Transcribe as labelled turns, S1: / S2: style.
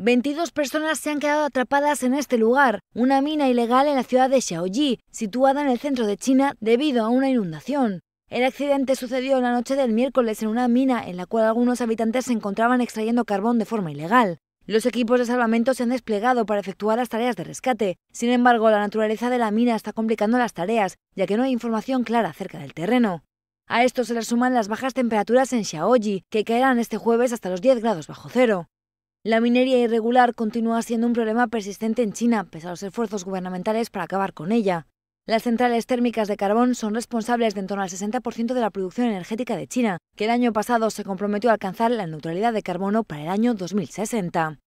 S1: 22 personas se han quedado atrapadas en este lugar, una mina ilegal en la ciudad de Xiaoji, situada en el centro de China debido a una inundación. El accidente sucedió la noche del miércoles en una mina en la cual algunos habitantes se encontraban extrayendo carbón de forma ilegal. Los equipos de salvamento se han desplegado para efectuar las tareas de rescate. Sin embargo, la naturaleza de la mina está complicando las tareas, ya que no hay información clara acerca del terreno. A esto se le suman las bajas temperaturas en Xiaoji, que caerán este jueves hasta los 10 grados bajo cero. La minería irregular continúa siendo un problema persistente en China, pese a los esfuerzos gubernamentales para acabar con ella. Las centrales térmicas de carbón son responsables de en torno al 60% de la producción energética de China, que el año pasado se comprometió a alcanzar la neutralidad de carbono para el año 2060.